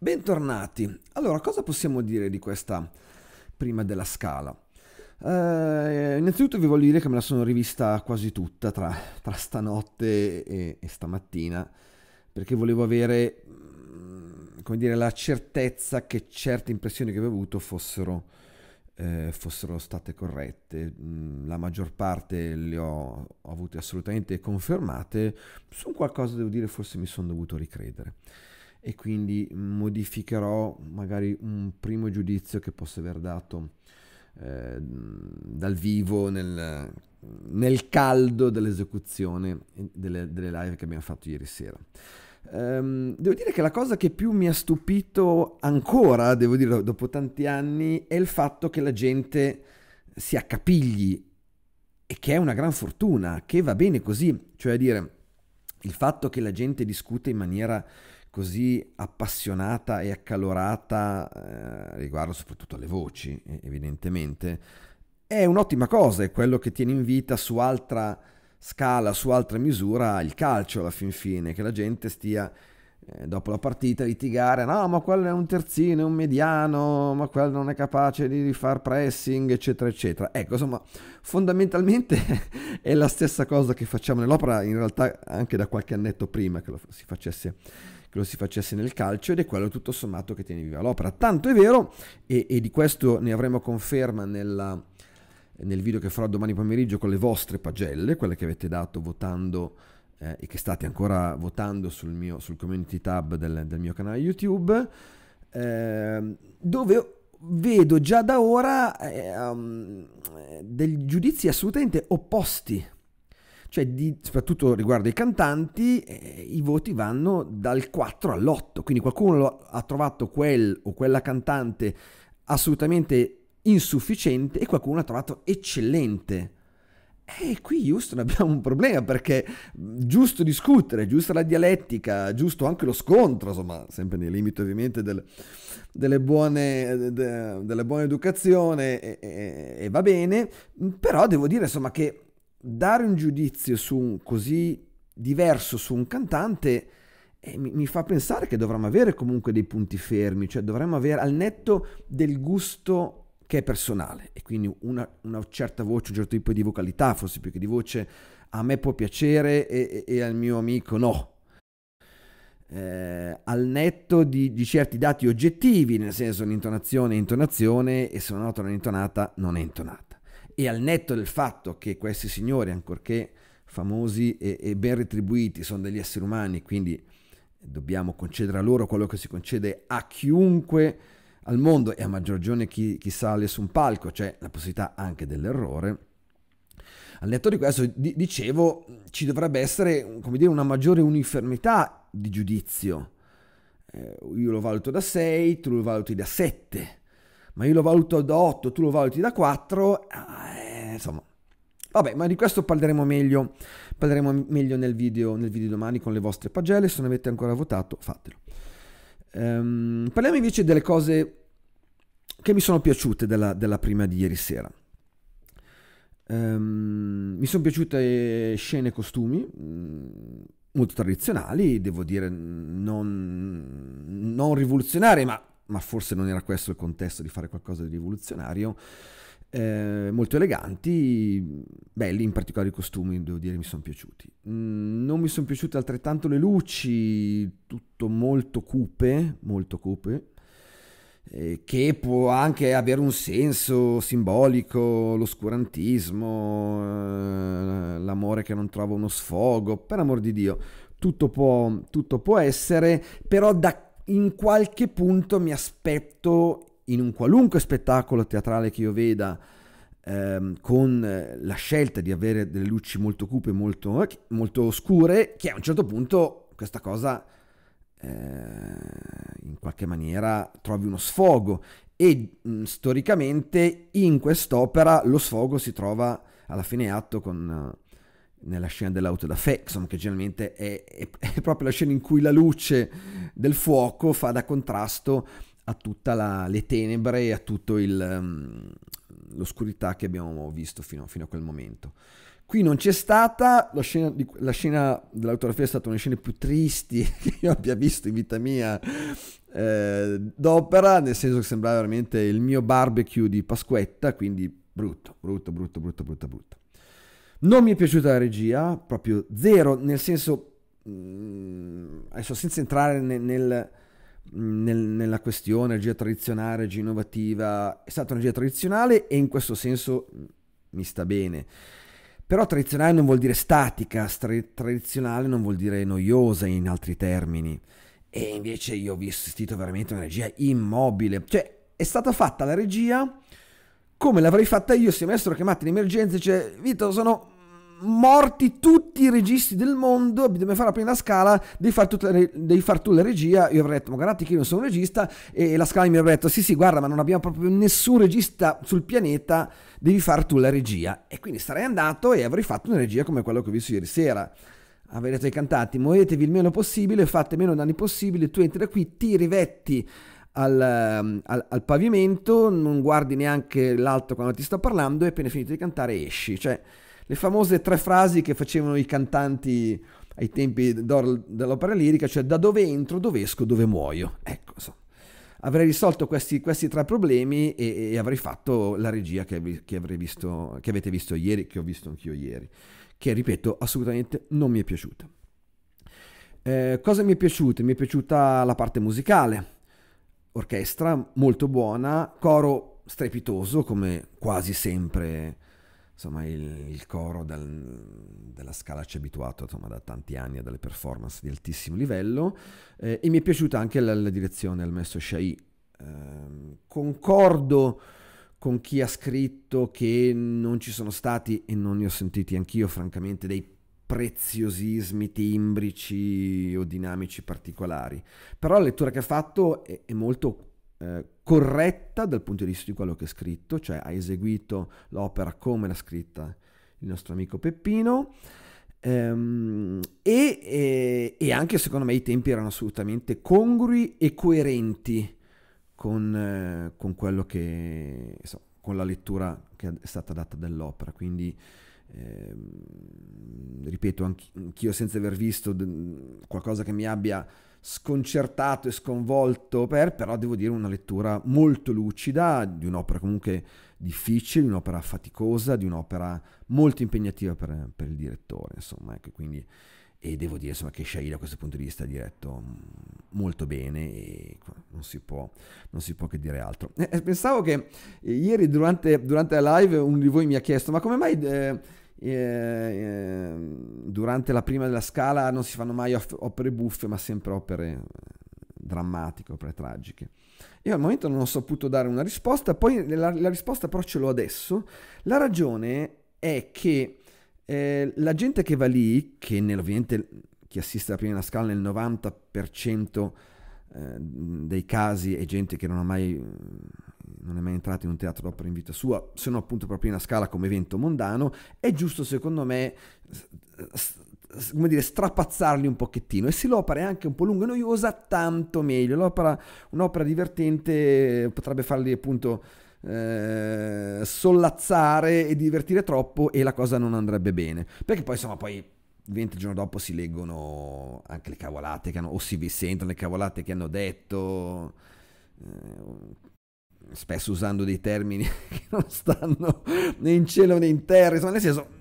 Bentornati. Allora, cosa possiamo dire di questa prima della scala? Eh, innanzitutto vi voglio dire che me la sono rivista quasi tutta tra, tra stanotte e, e, stamattina perché volevo avere mm, come dire, la certezza che certe impressioni che avevo avuto fossero, eh, fossero state corrette. Mm, la maggior parte le ho, ho avute assolutamente confermate, su qualcosa devo dire forse mi sono dovuto ricredere e quindi modificherò magari un primo giudizio che posso aver dato eh, dal vivo nel, nel caldo dell'esecuzione delle, delle, live che abbiamo fatto ieri sera. Ehm, devo dire che la cosa che più mi ha stupito ancora, devo dire dopo tanti anni, è il fatto che la gente si accapigli e che è una gran fortuna, che va bene così, cioè a dire il fatto che la gente discute in maniera così appassionata e accalorata eh, riguardo soprattutto alle voci, evidentemente, è un'ottima cosa, è quello che tiene in vita su altra scala, su altra misura il calcio alla fin fine, che la gente stia eh, dopo la partita a litigare, no ma quello è un terzino, è un mediano, ma quello non è capace di far pressing, eccetera, eccetera. Ecco, insomma, fondamentalmente è la stessa cosa che facciamo nell'opera, in realtà anche da qualche annetto prima che lo si facesse lo si facesse nel calcio ed è quello tutto sommato che tiene viva l'opera. Tanto è vero, e, e di questo ne avremo conferma nella, nel video che farò domani pomeriggio con le vostre pagelle, quelle che avete dato votando eh, e che state ancora votando sul, mio, sul community tab del, del, mio canale YouTube, eh, dove vedo già da ora eh, um, dei giudizi assolutamente opposti cioè di, soprattutto riguardo ai cantanti, eh, i voti vanno dal 4 all'8, quindi qualcuno ha trovato quel o quella cantante assolutamente insufficiente e qualcuno l'ha trovato eccellente. E qui Houston abbiamo un problema perché giusto discutere, giusta la dialettica, giusto anche lo scontro, insomma, sempre nei limiti ovviamente del, delle buone, de, della buona educazione e, e, e, va bene, però devo dire insomma che dare un giudizio su un così diverso su un cantante eh, mi, mi, fa pensare che dovremmo avere comunque dei punti fermi, cioè dovremmo avere al netto del gusto che è personale e quindi una, una certa voce, un certo tipo di vocalità, forse più che di voce, a me può piacere e, e, e al mio amico no. Eh, al netto di, di, certi dati oggettivi, nel senso l'intonazione è intonazione e se una nota non è intonata non è intonata e al netto del fatto che questi signori, ancorché famosi e, e ben retribuiti, sono degli esseri umani, quindi dobbiamo concedere a loro quello che si concede a chiunque al mondo e a maggior ragione chi, chi sale su un palco, cioè la possibilità anche dell'errore. Al netto di questo, di, dicevo, ci dovrebbe essere come dire, una maggiore uniformità di giudizio. Eh, io lo valuto da 6, tu lo valuti da 7 ma io lo valuto da 8, tu lo valuti da 4, ah, eh, insomma. Vabbè, ma di questo parleremo meglio, parleremo meglio nel, video, nel video domani con le vostre pagelle, se non avete ancora votato fatelo. Um, parliamo invece delle cose che mi sono piaciute della, della prima di ieri sera. Um, mi sono piaciute scene e costumi mm, molto tradizionali, devo dire non, non rivoluzionari, ma ma forse non era questo il contesto di fare qualcosa di rivoluzionario. Eh, molto eleganti, belli, in particolare i costumi, devo dire, mi sono piaciuti. Mm, non mi sono piaciute altrettanto le luci, tutto molto cupe, molto cupe, eh, che può anche avere un senso simbolico, l'oscurantismo, eh, l'amore che non trova uno sfogo, per amor di Dio, tutto può, tutto può essere, però da in qualche punto mi aspetto in un qualunque spettacolo teatrale che io veda ehm, con eh, la scelta di avere delle luci molto cupe, molto, eh, molto oscure, che a un certo punto questa cosa eh, in qualche maniera trovi uno sfogo e mh, mm, storicamente in quest'opera lo sfogo si trova alla fine atto con eh, nella scena dell'auto da fe, insomma, che generalmente è, è, è, proprio la scena in cui la luce del fuoco fa da contrasto a tutte le tenebre e a tutta um, mm, l'oscurità che abbiamo visto fino, fino, a quel momento. Qui non c'è stata, la scena, di, la scena dell'autografia è stata una scena più tristi che io abbia visto in vita mia eh, d'opera, nel senso che sembrava veramente il mio barbecue di Pasquetta, quindi brutto, brutto, brutto, brutto, brutto, brutto. Non mi è piaciuta la regia, proprio zero, nel senso, mm, adesso senza entrare nel, nel, mm, nel, nella questione regia tradizionale, regia innovativa, è stata una regia tradizionale e in questo senso mm, mi sta bene. Però tradizionale non vuol dire statica, tradizionale non vuol dire noiosa in altri termini. E invece io ho assistito veramente una regia immobile, cioè è stata fatta la regia come l'avrei fatta io se mi avessero chiamato in emergenza e cioè, dice Vito sono morti tutti i registi del mondo dobbiamo fare la prima scala devi fare, re- devi fare tu la regia io avrei detto ma guardate che io non sono un regista e la scala mi avrebbe detto sì sì guarda ma non abbiamo proprio nessun regista sul pianeta devi fare tu la regia e quindi sarei andato e avrei fatto una regia come quella che ho visto ieri sera avete detto ai cantanti muovetevi il meno possibile fate meno danni possibile tu entri da qui ti rivetti al, ehm, al, al, pavimento, non guardi neanche l'alto quando ti sto parlando e appena finito di cantare esci. Cioè, le famose tre frasi che facevano i cantanti ai tempi dell'opera lirica, cioè da dove entro, dove esco, dove muoio. Ecco, so. avrei risolto questi, questi tre problemi e, e, avrei fatto la regia che, che, visto, che avete visto ieri, che ho visto anch'io ieri, che ripeto assolutamente non mi è piaciuta. Eh, cosa mi è piaciuta? Mi è piaciuta la parte musicale, orchestra molto buona, coro strepitoso come quasi sempre insomma, il, il coro del, della Scala ci è abituato insomma, da tanti anni a delle performance di altissimo livello eh, e mi è piaciuta anche la, la direzione al messo Shai. Eh, concordo con chi ha scritto che non ci sono stati e non ne ho sentiti anch'io francamente dei preziosismi timbrici o dinamici particolari. Però la lettura che ha fatto è, è molto eh, corretta dal punto di vista di quello che ha scritto, cioè ha eseguito l'opera come l'ha scritta il nostro amico Peppino. Ehm, e, e, e, anche secondo me i tempi erano assolutamente congrui e coerenti con, eh, con quello che insomma, con la lettura che è stata data dell'opera. Quindi Ehm, ripeto, anch'io senza aver visto qualcosa che mi abbia sconcertato e sconvolto per, però devo dire una lettura molto lucida di un'opera comunque difficile, di un'opera faticosa, di un'opera molto impegnativa per, per il direttore, insomma, ecco, quindi, e devo dire insomma, che Shahid da questo punto di vista ha diretto mm, molto bene e non si può, non si può che dire altro. Eh, eh pensavo che eh, ieri durante, durante, la live uno di voi mi ha chiesto ma come mai eh, eh, ehm, durante la prima della scala non si fanno mai opere buffe ma sempre opere eh, drammatiche, opere tragiche. Io al momento non ho saputo dare una risposta, poi la, la risposta però ce l'ho adesso. La ragione è che la gente che va lì, che nell'ovviamente chi assiste alla prima scala nel 90% eh, dei casi è gente che non, mai, non è mai entrata in un teatro d'opera in vita sua, se no appunto proprio in scala come evento mondano, è giusto secondo me come dire, strapazzarli un pochettino e se l'opera è anche un po' lunga e noiosa tanto meglio, l'opera, un'opera divertente potrebbe farli appunto eh, sollazzare e divertire troppo e la cosa non andrebbe bene perché poi insomma poi 20 giorni dopo si leggono anche le cavolate che hanno, o si sentono le cavolate che hanno detto, eh, spesso usando dei termini che non stanno né in cielo né in terra, insomma, nel senso,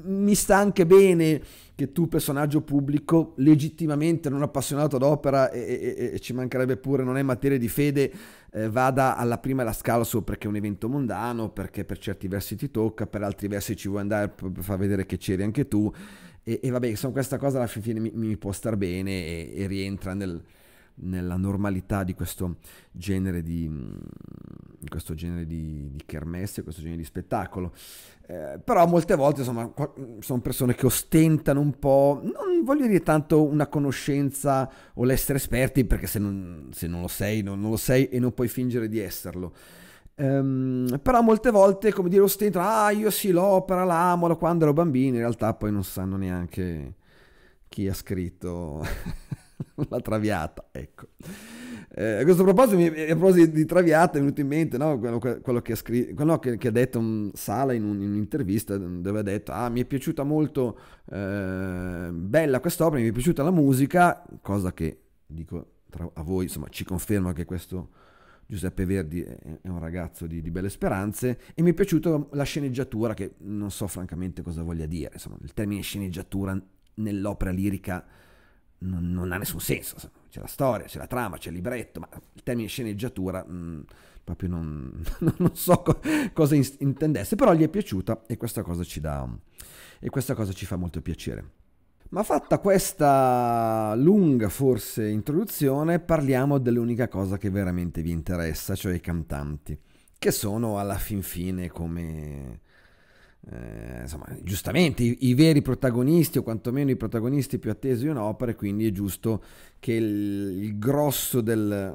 mi sta anche bene che tu, personaggio pubblico, legittimamente non appassionato d'opera e, e, e ci mancherebbe pure, non è materia di fede, eh, vada alla prima e alla scala solo perché è un evento mondano, perché per certi versi ti tocca, per altri versi ci vuoi andare per far vedere che c'eri anche tu. E, e vabbè, insomma, questa cosa alla fine mi, mi può star bene e, e rientra nel, nella normalità di questo genere di, mm, questo genere di, di kermesse, questo genere di spettacolo. Eh, però molte volte insomma mm, sono persone che ostentano un po', non voglio dire tanto una conoscenza o l'essere esperti, perché se non, se non lo sei, non, non, lo sei e non puoi fingere di esserlo. Um, però molte volte, come dire, ostentano, ah io sì l'opera, l'amo, quando ero bambino, in realtà poi non sanno neanche chi ha scritto la traviata, ecco. Eh, a questo proposito, a proposito di Traviata, è venuto in mente no? quello, quello, che, ha scritto, quello che, che ha detto un Sala in, un, in, un'intervista dove ha detto: Ah, mi è piaciuta molto eh, bella quest'opera, mi è piaciuta la musica, cosa che dico tra, a voi, insomma, ci conferma che questo Giuseppe Verdi è un ragazzo di, di, belle speranze e mi è piaciuta la sceneggiatura che non so francamente cosa voglia dire, insomma il termine sceneggiatura nell'opera lirica non, non ha nessun senso, c'è la storia, c'è la trama, c'è il libretto, ma il termine sceneggiatura mh, mm, proprio non, non so co- cosa in- intendesse, però gli è piaciuta e questa cosa ci dà e questa cosa ci fa molto piacere. Ma fatta questa lunga forse introduzione, parliamo dell'unica cosa che veramente vi interessa, cioè i cantanti, che sono alla fin fine come... Eh, insomma, giustamente i, i, veri protagonisti o quantomeno i protagonisti più attesi di un'opera e quindi è giusto che il, il, grosso, del,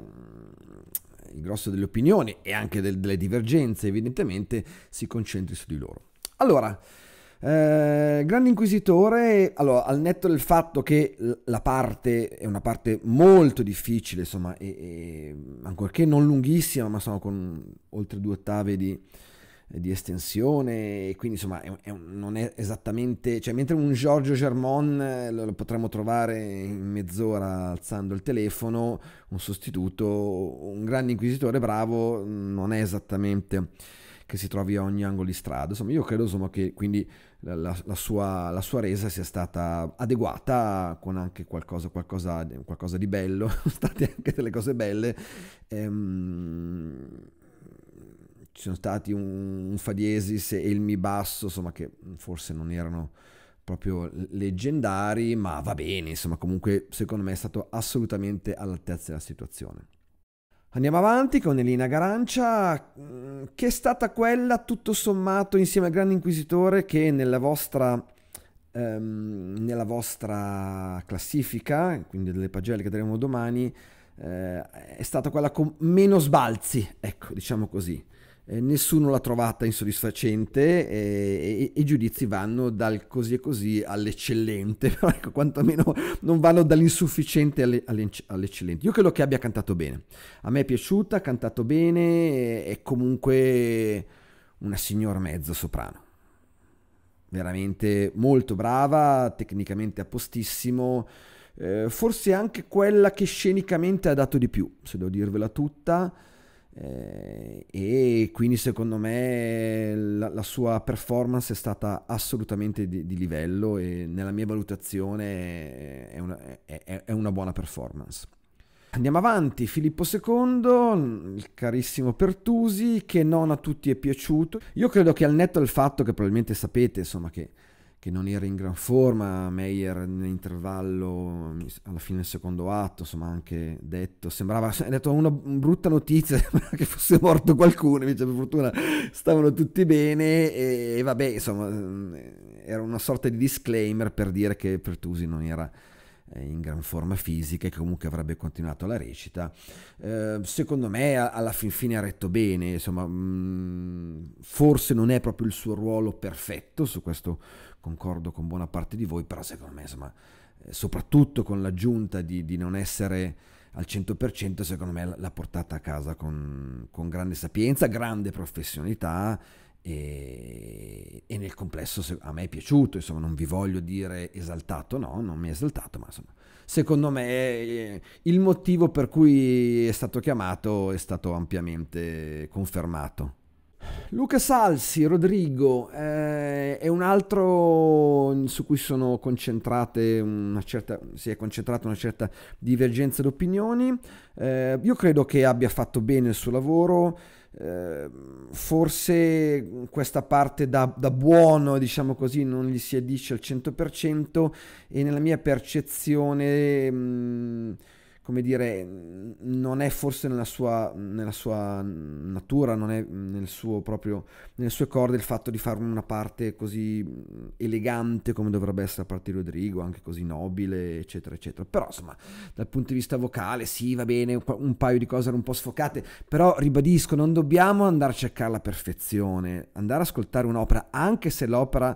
il grosso delle opinioni e anche del, delle divergenze evidentemente si concentri su di loro. Allora, eh, grande Inquisitore, allora, al netto del fatto che la parte è una parte molto difficile, insomma, e, e, ancorché non lunghissima, ma insomma con oltre due ottave di, di estensione, e quindi insomma è, è un, non è esattamente, cioè mentre un Giorgio Germon eh, lo, lo potremmo trovare in mezz'ora alzando il telefono, un sostituto, un Grande Inquisitore bravo non è esattamente che si trovi a ogni angolo di strada, insomma io credo insomma che quindi la, la, la, sua, la, sua, resa sia stata adeguata con anche qualcosa, qualcosa, qualcosa di bello, sono state anche delle cose belle. Ehm, ci sono stati un, un, fa diesis e il mi basso, insomma, che forse non erano proprio leggendari, ma va bene, insomma, comunque secondo me è stato assolutamente all'altezza della situazione. Andiamo avanti con Elina Garancia, mm, che è stata quella, tutto sommato, insieme al Grande Inquisitore, che nella vostra, ehm, nella vostra classifica, quindi delle pagelle che daremo domani, eh, è stata quella con meno sbalzi, ecco, diciamo così. Eh, nessuno l'ha trovata insoddisfacente eh, e, i giudizi vanno dal così e così all'eccellente, però ecco, quantomeno non vanno dall'insufficiente alle, alle, all'eccellente. Io credo che abbia cantato bene, a me è piaciuta, ha cantato bene, eh, è comunque una signora mezzo soprano veramente molto brava, tecnicamente a postissimo, eh, forse anche quella che scenicamente ha dato di più, se devo dirvela tutta. Eh, e quindi secondo me la, la, sua performance è stata assolutamente di, di livello e nella mia valutazione è una, è, è una, buona performance. Andiamo avanti, Filippo II, il carissimo Pertusi, che non a tutti è piaciuto. Io credo che al netto del fatto che probabilmente sapete, insomma, che che non era in gran forma, Meyer nell'intervallo alla fine del secondo atto, insomma anche detto, sembrava, ha detto una brutta notizia, che fosse morto qualcuno, invece per fortuna stavano tutti bene e, e vabbè, insomma mm, era una sorta di disclaimer per dire che Pertusi non era eh, in gran forma fisica e che comunque avrebbe continuato la recita. Eh, secondo me alla fin fine ha retto bene, insomma, mh, mm, forse non è proprio il suo ruolo perfetto su questo concordo con buona parte di voi, però secondo me, insomma, eh, soprattutto con l'aggiunta di, di non essere al 100%, secondo me l'ha portata a casa con, con grande sapienza, grande professionalità e, e, nel complesso a me è piaciuto, insomma non vi voglio dire esaltato, no, non mi è esaltato, ma insomma secondo me eh, il motivo per cui è stato chiamato è stato ampiamente confermato. Luca Salsi, Rodrigo, eh, è un altro su cui sono concentrate una certa, si è concentrata una certa divergenza d'opinioni. Eh, io credo che abbia fatto bene il suo lavoro. Eh, forse questa parte da, da, buono, diciamo così, non gli si addice al 100% e nella mia percezione... Mh, mm, come dire, non è forse nella sua, nella sua natura, non è nel suo proprio, nelle sue corde il fatto di fare una parte così elegante come dovrebbe essere la parte di Rodrigo, anche così nobile, eccetera, eccetera. Però, insomma, dal punto di vista vocale, sì, va bene, un paio di cose erano un po' sfocate, però ribadisco, non dobbiamo andare a cercare la perfezione, andare ad ascoltare un'opera, anche se l'opera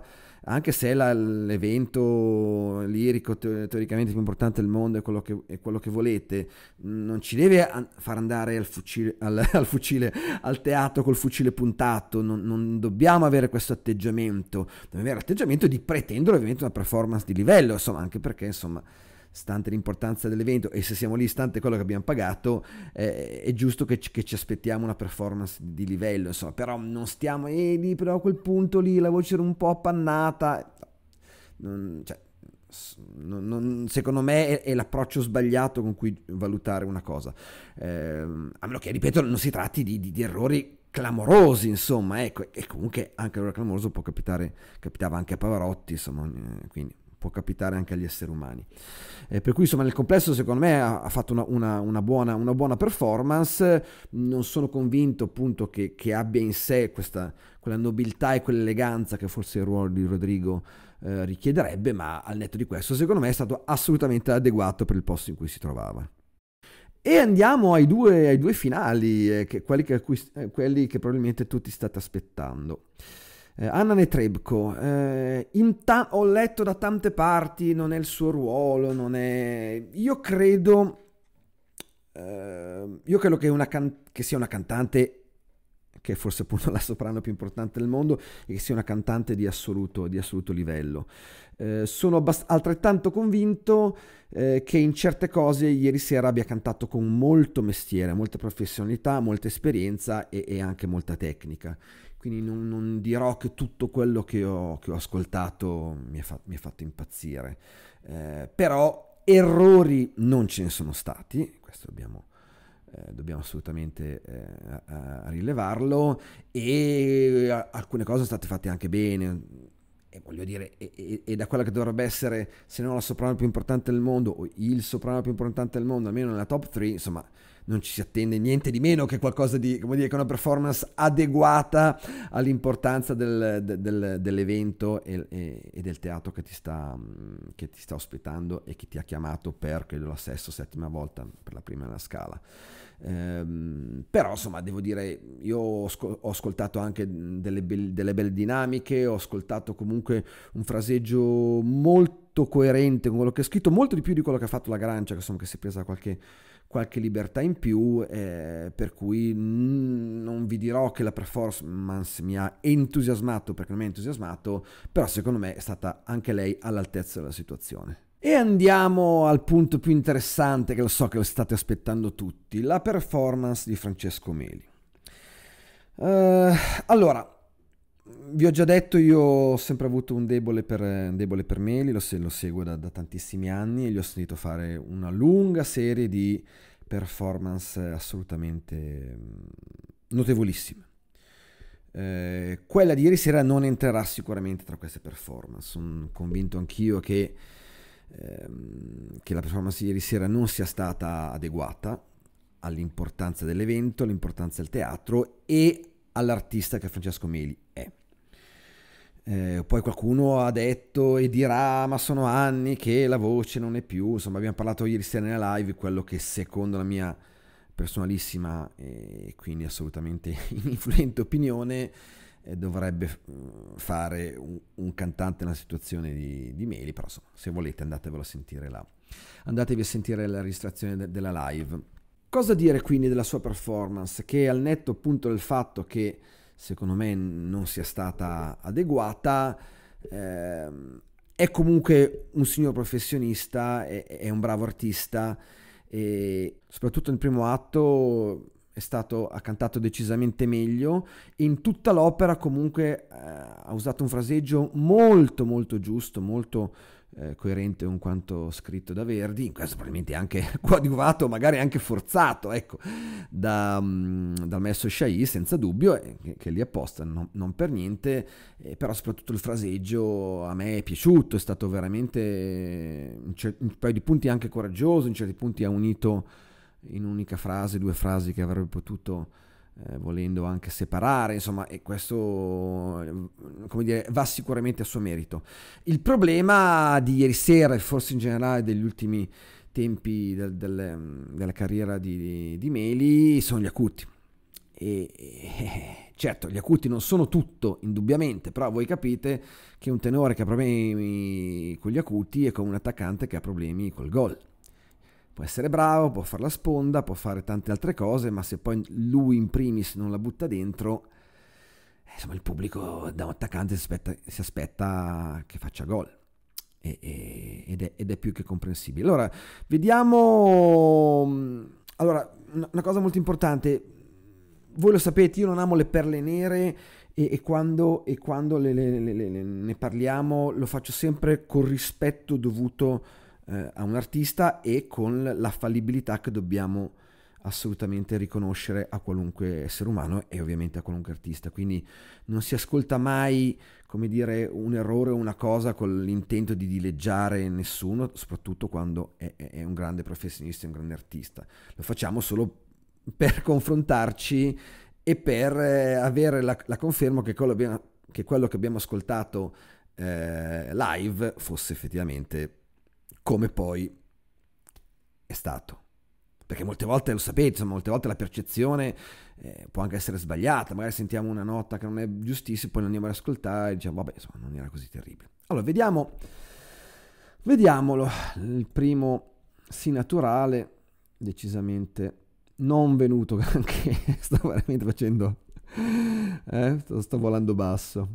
anche se la, l'evento lirico teoricamente più importante del mondo è quello che, è quello che volete, non ci deve an- far andare al fucile, al, al fucile, al, teatro col fucile puntato, non, non dobbiamo avere questo atteggiamento, dobbiamo avere l'atteggiamento di pretendere ovviamente una performance di livello, insomma, anche perché insomma stante l'importanza dell'evento e se siamo lì stante quello che abbiamo pagato, eh, è giusto che, che, ci aspettiamo una performance di livello, insomma, però non stiamo eh, lì, però a quel punto lì la voce era un po' appannata, non, cioè, non, non, secondo me è, è, l'approccio sbagliato con cui valutare una cosa, eh, a meno che, ripeto, non si tratti di, di, di errori clamorosi, insomma, ecco, e comunque anche l'errore clamoroso può capitare, capitava anche a Pavarotti, insomma, eh, quindi può capitare anche agli esseri umani. Eh, per cui insomma nel complesso secondo me ha, ha fatto una, una, una, buona, una, buona, performance, non sono convinto appunto che, che, abbia in sé questa, quella nobiltà e quell'eleganza che forse il ruolo di Rodrigo eh, richiederebbe, ma al netto di questo secondo me è stato assolutamente adeguato per il posto in cui si trovava. E andiamo ai due, ai due finali, eh, che, quelli, che, eh, quelli che probabilmente tutti state aspettando. Eh, Anna Netrebko, eh, ta- ho letto da tante parti, non è il suo ruolo, non è... Io credo, eh, io credo che, can- che, sia una cantante, che è forse appunto la soprano più importante del mondo, e che sia una cantante di assoluto, di assoluto livello. Eh, sono abbast- altrettanto convinto eh, che in certe cose ieri sera abbia cantato con molto mestiere, molta professionalità, molta esperienza e, e anche molta tecnica quindi non, non, dirò che tutto quello che ho, che ho ascoltato mi ha fatto, fatto impazzire, eh, però errori non ce ne sono stati, questo dobbiamo, eh, dobbiamo assolutamente eh, a, a rilevarlo, e alcune cose sono state fatte anche bene, e voglio dire, e, e, e, da quella che dovrebbe essere, se non la soprano più importante del mondo, o il soprano più importante del mondo, almeno nella top 3, insomma non ci si attende niente di meno che qualcosa di, come dire, che una performance adeguata all'importanza del, del, dell'evento e, e, e, del teatro che ti, sta, mm, che ti sta ospitando e che ti ha chiamato per, credo, la sesta o settima volta per la prima nella scala. Ehm, però insomma devo dire io ho, ascoltato anche delle, be- delle belle dinamiche ho ascoltato comunque un fraseggio molto coerente con quello che ha scritto, molto di più di quello che ha fatto la Grancia, che, insomma, che si è presa qualche qualche libertà in più, eh, per cui n- non vi dirò che la performance mi ha entusiasmato perché non mi ha entusiasmato, però secondo me è stata anche lei all'altezza della situazione. E andiamo al punto più interessante che lo so che lo state aspettando tutti, la performance di Francesco Meli. Uh, allora, vi ho già detto, io ho sempre avuto un debole per, un debole per Meli, lo, lo, seguo da, da, tantissimi anni e gli ho sentito fare una lunga serie di performance assolutamente mm, notevolissime. Eh, quella di ieri sera non entrerà sicuramente tra queste performance, sono convinto anch'io che, ehm, che la performance di ieri sera non sia stata adeguata all'importanza dell'evento, all'importanza del teatro e all'artista che Francesco Meli è. Eh, poi qualcuno ha detto e dirà, ma sono anni che la voce non è più, insomma abbiamo parlato ieri sera nella live, quello che secondo la mia personalissima e quindi assolutamente influente opinione eh, dovrebbe mm, fare un, un, cantante nella situazione di, di Meli, però insomma, se volete andatevelo a sentire là, andatevi a sentire la registrazione de- della live. Cosa dire quindi della sua performance? Che al netto appunto del fatto che secondo me non sia stata adeguata. Eh, è comunque un signor professionista, è, è un bravo artista e soprattutto nel primo atto è stato ha cantato decisamente meglio in tutta l'opera comunque eh, ha usato un fraseggio molto molto giusto molto eh, coerente con quanto scritto da Verdi, in questo probabilmente anche coadiuvato, magari anche forzato, ecco, da, mm, dal messo Sciai, senza dubbio, che, che lì apposta, non, non per niente, eh, però soprattutto il fraseggio a me è piaciuto, è stato veramente eh, in, cer- un paio di punti anche coraggioso, in certi punti ha unito in un'unica frase due frasi che avrebbe potuto eh, volendo anche separare, insomma, e questo mm, come dire, va sicuramente a suo merito. Il problema di ieri sera e forse in generale degli ultimi tempi del, del, mm, della carriera di, di, Meli sono gli acuti. E, e, certo, gli acuti non sono tutto, indubbiamente, però voi capite che un tenore che ha problemi con gli acuti è come un attaccante che ha problemi col gol. Può essere bravo, può fare la sponda, può fare tante altre cose, ma se poi lui in primis non la butta dentro, eh, insomma il pubblico da un attaccante si aspetta, si aspetta che faccia gol. E, e, ed, è, ed, è, più che comprensibile. Allora, vediamo... Mm, allora, una cosa molto importante, voi lo sapete, io non amo le perle nere e, e quando, quando le, le, le, ne parliamo lo faccio sempre con rispetto dovuto a eh, a un artista e con la fallibilità che dobbiamo assolutamente riconoscere a qualunque essere umano e ovviamente a qualunque artista. Quindi non si ascolta mai, come dire, un errore o una cosa con l'intento di dileggiare nessuno, soprattutto quando è, è un grande professionista, un grande artista. Lo facciamo solo per confrontarci e per eh, avere la, la conferma che quello, che quello, che abbiamo ascoltato eh, live fosse effettivamente come poi è stato. Perché molte volte lo sapete, insomma, molte volte la percezione eh, può anche essere sbagliata, magari sentiamo una nota che non è giustissima, poi andiamo ad ascoltare e diciamo, vabbè, insomma, non era così terribile. Allora, vediamo, vediamolo, il primo sì naturale, decisamente non venuto, anche sto veramente facendo, eh, sto, sto volando basso.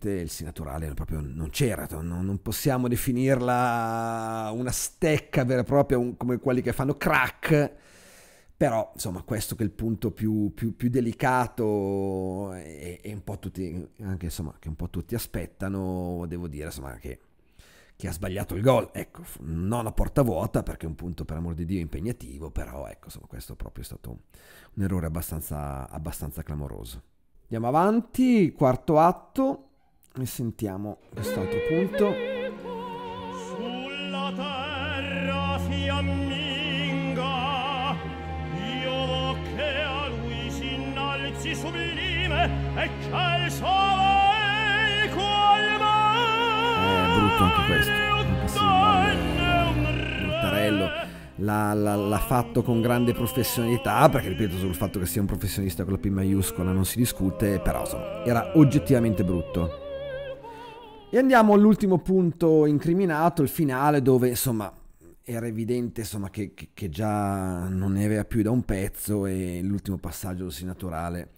ovviamente il sì naturale proprio non c'era, non, possiamo definirla una stecca vera e propria come quelli che fanno crack, però insomma questo che è il punto più, più, più delicato e, e, un po' tutti, anche insomma che un po' tutti aspettano, devo dire insomma che chi ha sbagliato il gol, ecco, non a porta vuota perché è un punto per amor di Dio impegnativo, però ecco, insomma, questo proprio è stato un errore abbastanza, abbastanza clamoroso. Andiamo avanti, quarto atto e sentiamo quest'altro punto. Sulla terra fiamminga, io che a lui si innalzi sublime, e c'è il sole colmo. Eh, è brutto anche questo, anche L'ha, l'ha, l'ha, fatto con grande professionalità, perché ripeto sul fatto che sia un professionista con la P maiuscola non si discute, però insomma, era oggettivamente brutto. E andiamo all'ultimo punto incriminato, il finale, dove insomma era evidente insomma, che, che, già non ne aveva più da un pezzo e l'ultimo passaggio così naturale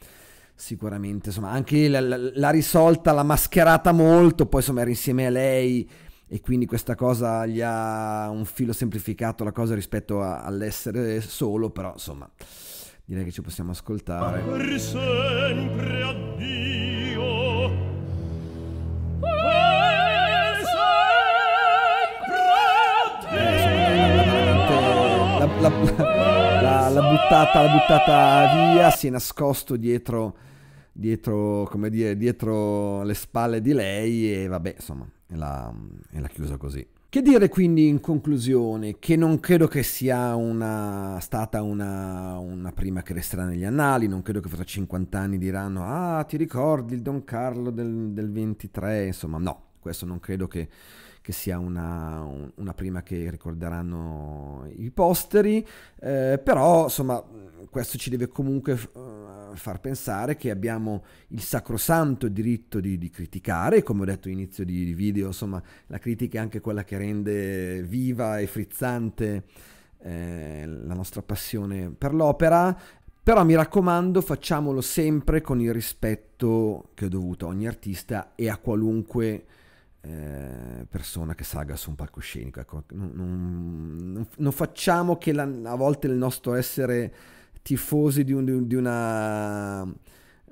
sicuramente insomma anche la, la, la, risolta, l'ha mascherata molto, poi insomma era insieme a lei e quindi questa cosa gli ha un filo semplificato la cosa rispetto a, all'essere solo, però insomma direi che ci possiamo ascoltare. Per sempre addio. l'ha, buttata, buttata, via, si è nascosto dietro, dietro, come dire, dietro le spalle di lei e vabbè, insomma, e l'ha, l'ha chiusa così. Che dire quindi in conclusione? Che non credo che sia una, stata una, una, prima che resterà negli annali, non credo che fra 50 anni diranno ah ti ricordi il Don Carlo del, del 23, insomma no, questo non credo che che sia una, una prima che ricorderanno i posteri, eh, però insomma questo ci deve comunque eh, far pensare che abbiamo il sacrosanto diritto di, di criticare, come ho detto all'inizio di, video, insomma la critica è anche quella che rende viva e frizzante eh, la nostra passione per l'opera, però mi raccomando, facciamolo sempre con il rispetto che è dovuto a ogni artista e a qualunque eh, persona che salga su un palcoscenico. Ecco, non, non, non, facciamo che la, a volte il nostro essere tifosi di, un, di, una,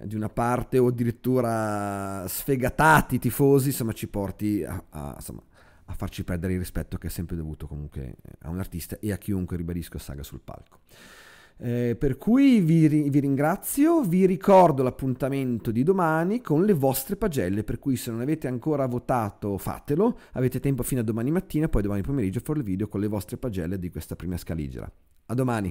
di, una parte o addirittura sfegatati tifosi insomma ci porti a, a, insomma, a, farci perdere il rispetto che è sempre dovuto comunque a un artista e a chiunque ribadisco saga sul palco eh, per cui vi, vi, ringrazio, vi ricordo l'appuntamento di domani con le vostre pagelle, per cui se non avete ancora votato fatelo, avete tempo fino a domani mattina, poi domani pomeriggio farò il video con le vostre pagelle di questa prima scaligera. A domani!